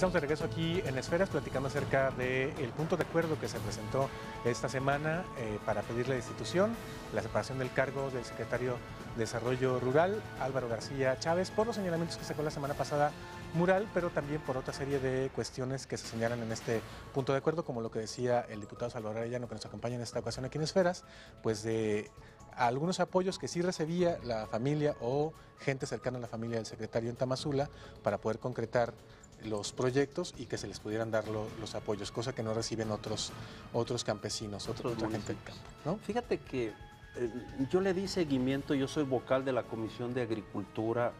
Estamos de regreso aquí en Esferas platicando acerca del punto de acuerdo que se presentó esta semana eh, para pedir la destitución, la separación del cargo del secretario de Desarrollo Rural, Álvaro García Chávez, por los señalamientos que sacó la semana pasada Mural, pero también por otra serie de cuestiones que se señalan en este punto de acuerdo, como lo que decía el diputado Salvador Arellano que nos acompaña en esta ocasión aquí en Esferas, pues de algunos apoyos que sí recibía la familia o gente cercana a la familia del secretario en Tamazula para poder concretar los proyectos y que se les pudieran dar los apoyos, cosa que no reciben otros, otros campesinos, otros otra gente del campo. ¿no? Fíjate que eh, yo le di seguimiento, yo soy vocal de la Comisión de Agricultura,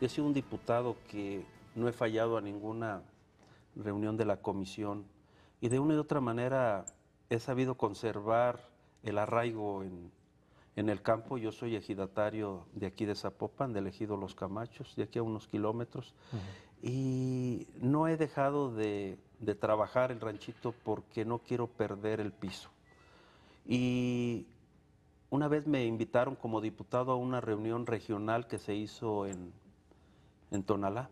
he sido un diputado que no he fallado a ninguna reunión de la comisión y de una y otra manera he sabido conservar el arraigo en, el campo. Yo soy ejidatario de aquí de Zapopan, del ejido Los Camachos, de aquí a unos kilómetros y no he dejado de, trabajar el ranchito porque no quiero perder el piso. Y una vez me invitaron como diputado a una reunión regional que se hizo en, en Tonalá,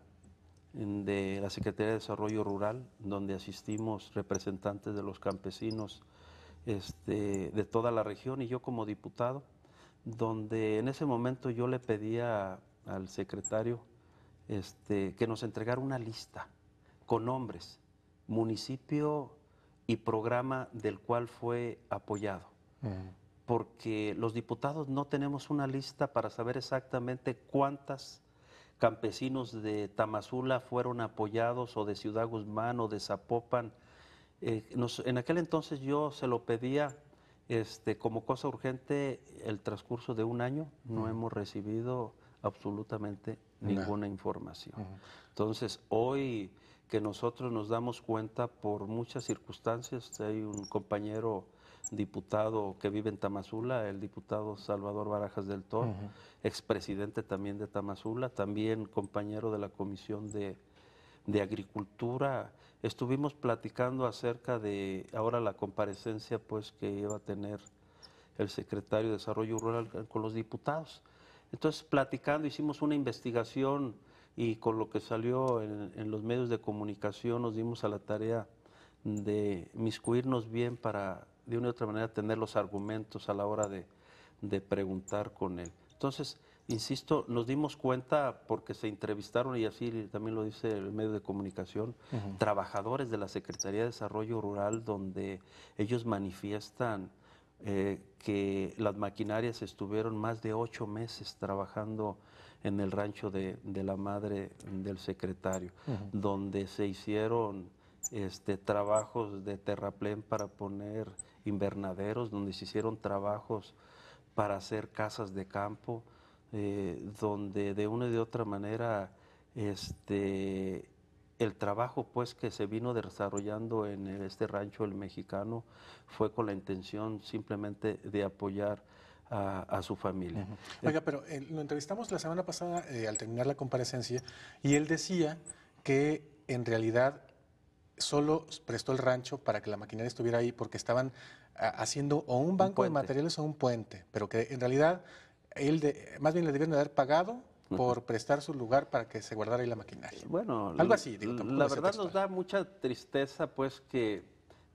de la Secretaría de Desarrollo Rural, donde asistimos representantes de los campesinos este, de toda la región y yo como diputado, donde en ese momento yo le pedía al secretario este, que nos entregara una lista con nombres, municipio y programa del cual fue apoyado. Mm. Porque los diputados no tenemos una lista para saber exactamente cuántas campesinos de Tamazula fueron apoyados o de Ciudad Guzmán o de Zapopan. Eh, en aquel entonces yo se lo pedía este, como cosa urgente el transcurso de un año. No mm. hemos recibido absolutamente nada ninguna información. Entonces, hoy que nosotros nos damos cuenta por muchas circunstancias, hay un compañero diputado que vive en Tamazula, el diputado Salvador Barajas del Toro, presidente expresidente también de Tamazula, también compañero de la Comisión de, de Agricultura. Estuvimos platicando acerca de ahora la comparecencia pues que iba a tener el secretario de Desarrollo Rural con los diputados. Entonces, platicando, hicimos una investigación y con lo que salió en, los medios de comunicación nos dimos a la tarea de miscuirnos bien para, de una u otra manera, tener los argumentos a la hora de, preguntar con él. Entonces, insisto, nos dimos cuenta porque se entrevistaron, y así también lo dice el medio de comunicación, trabajadores de la Secretaría de Desarrollo Rural, donde ellos manifiestan eh, que las maquinarias estuvieron más de ocho meses trabajando en el rancho de, la madre del secretario, donde se hicieron este, trabajos de terraplén para poner invernaderos, donde se hicieron trabajos para hacer casas de campo, eh, donde de una y de otra manera este, el trabajo pues que se vino desarrollando en este rancho el mexicano fue con la intención simplemente de apoyar a, su familia. Oiga, pero eh, lo entrevistamos la semana pasada eh, al terminar la comparecencia y él decía que en realidad solo prestó el rancho para que la maquinaria estuviera ahí porque estaban ah, haciendo o un banco de materiales o un puente, pero que en realidad él más bien le debieron haber pagado por prestar su lugar para que se guardara ahí la maquinaria. Eh, bueno, algo así, La verdad nos da mucha tristeza, pues, que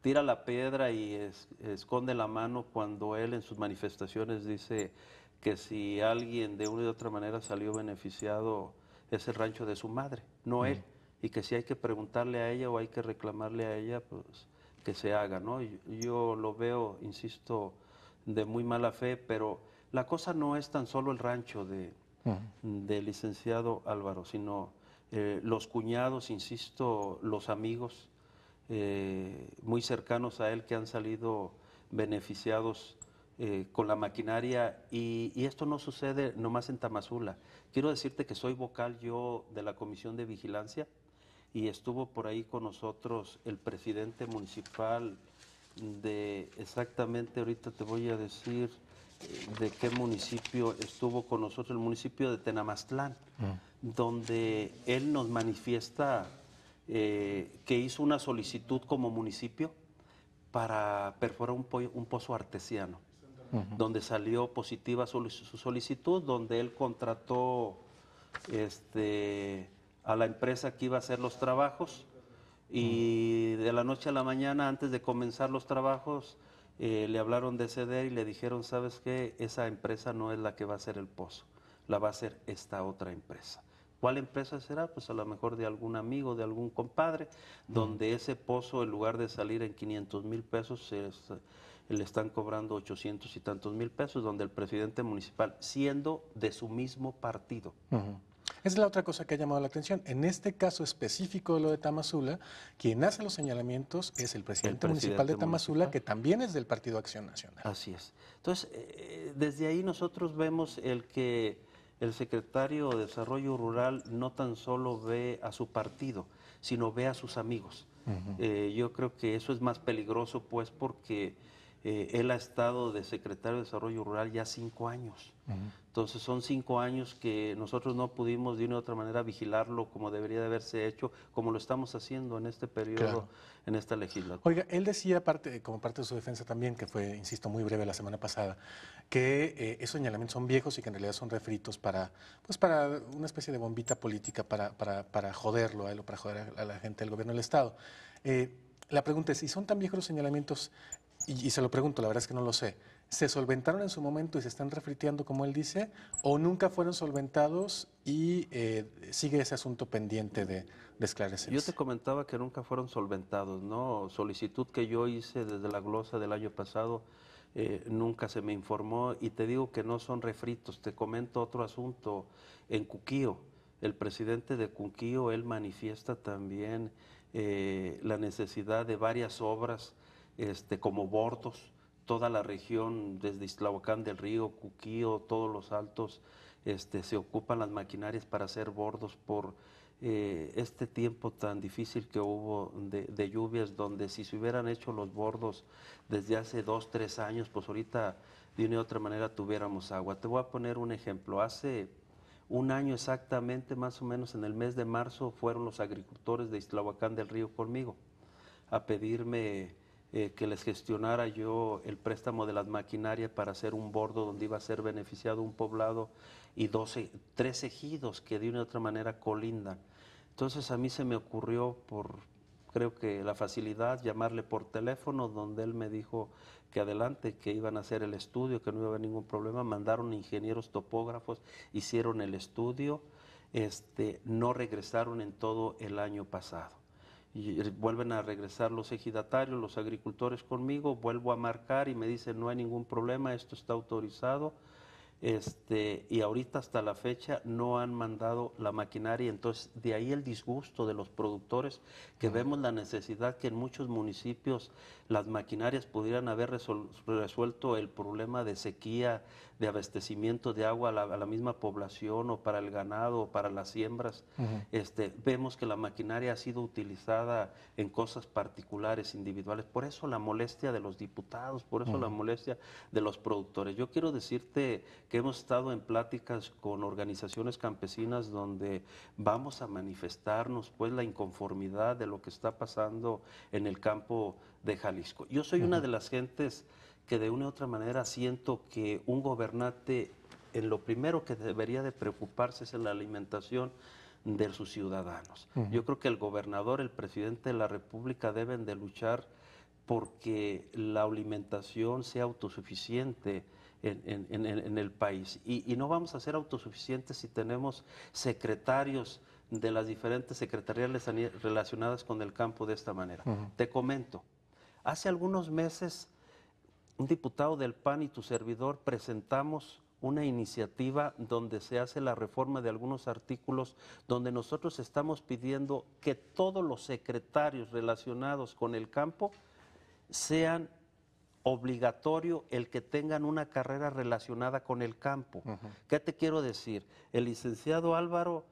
tira la piedra y esconde la mano cuando él en sus manifestaciones dice que si alguien de una y de otra manera salió beneficiado es el rancho de su madre, no él, y que si hay que preguntarle a ella o hay que reclamarle a ella, pues que se haga, ¿no? yo lo veo, insisto, de muy mala fe, pero la cosa no es tan solo el rancho de, Mm. del licenciado Álvaro, sino eh, los cuñados, insisto, los amigos eh, muy cercanos a él que han salido beneficiados eh, con la maquinaria y, y, esto no sucede nomás en Tamazula. Quiero decirte que soy vocal yo de la Comisión de Vigilancia y estuvo por ahí con nosotros el presidente municipal de exactamente, ahorita te voy a decir, de qué municipio estuvo con nosotros, el municipio de Tenamastlán, mm. donde él nos manifiesta eh, que hizo una solicitud como municipio para perforar un, pozo artesiano, donde salió positiva su, solicitud, donde él contrató este, a la empresa que iba a hacer los trabajos y de la noche a la mañana, antes de comenzar los trabajos, eh, le hablaron de ceder y le dijeron, sabes qué, esa empresa no es la que va a hacer el pozo, la va a hacer esta otra empresa. ¿Cuál empresa será? Pues a lo mejor de algún amigo, de algún compadre, donde ese pozo, en lugar de salir en 500 mil pesos, eh, le están cobrando 800 y tantos mil pesos, donde el presidente municipal, siendo de su mismo partido, es la otra cosa que ha llamado la atención. En este caso específico de lo de Tamazula, quien hace los señalamientos es el presidente, municipal de Tamazula, que también es del Partido Acción Nacional. Así es. Entonces, eh, eh, desde ahí nosotros vemos el que el secretario de Desarrollo Rural no tan solo ve a su partido, sino ve a sus amigos. Eh, yo creo que eso es más peligroso, pues, porque eh, él ha estado de secretario de Desarrollo Rural ya cinco años. Entonces son cinco años que nosotros no pudimos de una u otra manera vigilarlo como debería de haberse hecho, como lo estamos haciendo en este periodo, en esta legislatura. Oiga, él decía como parte de su defensa también, que fue, insisto, muy breve la semana pasada, que eh, esos señalamientos son viejos y que en realidad son refritos para, pues para una especie de bombita política para, para, para joderlo a él o para joder a, la gente del gobierno del Estado. Eh, la pregunta es, ¿y son tan viejos los señalamientos, y, se lo pregunto, la verdad es que no lo sé, ¿se solventaron en su momento y se están refriteando, como él dice, o nunca fueron solventados y eh, sigue ese asunto pendiente de, de Yo te comentaba que nunca fueron solventados, ¿no? Solicitud que yo hice desde la glosa del año pasado. Eh, nunca se me informó y te digo que no son refritos. Te comento otro asunto. En Cuquío, el presidente de Cuquío, él manifiesta también eh, la necesidad de varias obras este, como Bordos, toda la región desde Islahuacán del Río, Cuquío, todos los altos, este, se ocupan las maquinarias para hacer bordos por eh, este tiempo tan difícil que hubo de, lluvias, donde si se hubieran hecho los bordos desde hace dos, tres años, pues ahorita de una u otra manera tuviéramos agua. Te voy a poner un ejemplo. Hace un año exactamente, más o menos en el mes de marzo, fueron los agricultores de Islahuacán del Río conmigo a pedirme eh, que les gestionara yo el préstamo de las maquinarias para hacer un bordo donde iba a ser beneficiado un poblado y e, tres ejidos que de una u otra manera colindan. Entonces a mí se me ocurrió por, creo que la facilidad, llamarle por teléfono, donde él me dijo que adelante, que iban a hacer el estudio, que no iba a haber ningún problema, mandaron ingenieros topógrafos, hicieron el estudio, este, no regresaron en todo el año pasado y vuelven a regresar los ejidatarios, los agricultores conmigo, vuelvo a marcar y me dicen no hay ningún problema, esto está autorizado este, y ahorita hasta la fecha no han mandado la maquinaria, entonces de ahí el disgusto de los productores que vemos la necesidad que en muchos municipios las maquinarias pudieran haber resuelto el problema de sequía, de abastecimiento de agua a la, misma población o para el ganado o para las siembras. este, vemos que la maquinaria ha sido utilizada en cosas particulares, individuales, por eso la molestia de los diputados, por eso la molestia de los productores. Yo quiero decirte que hemos estado en pláticas con organizaciones campesinas donde vamos a manifestarnos pues la inconformidad de lo que está pasando en el campo de Jalisco. Yo soy una de las gentes que de una u otra manera siento que un gobernante en lo primero que debería de preocuparse es en la alimentación de sus ciudadanos. Yo creo que el gobernador, el presidente de la República deben de luchar porque la alimentación sea autosuficiente en, el país. Y, no vamos a ser autosuficientes si tenemos secretarios de las diferentes secretarías relacionadas con el campo de esta manera. Te comento, hace algunos meses un diputado del PAN y tu servidor presentamos una iniciativa donde se hace la reforma de algunos artículos, donde nosotros estamos pidiendo que todos los secretarios relacionados con el campo sean obligatorio el que tengan una carrera relacionada con el campo. ¿Qué te quiero decir? El licenciado Álvaro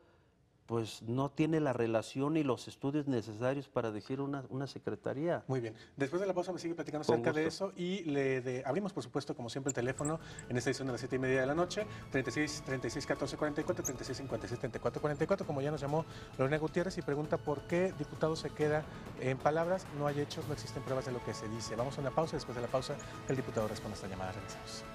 pues no tiene la relación y los estudios necesarios para dirigir una, una secretaría. Muy bien. Después de la pausa me sigue platicando acerca de eso y le abrimos, por supuesto, como siempre, el teléfono en esta edición de las 7 y media de la noche, 36, 36 14 44, 36 56 34 44, como ya nos llamó Lorena Gutiérrez y pregunta por qué diputado se queda en palabras, no hay hechos, no existen pruebas de lo que se dice. Vamos a una pausa, y después de la pausa el diputado responde a esta llamada. Regresamos.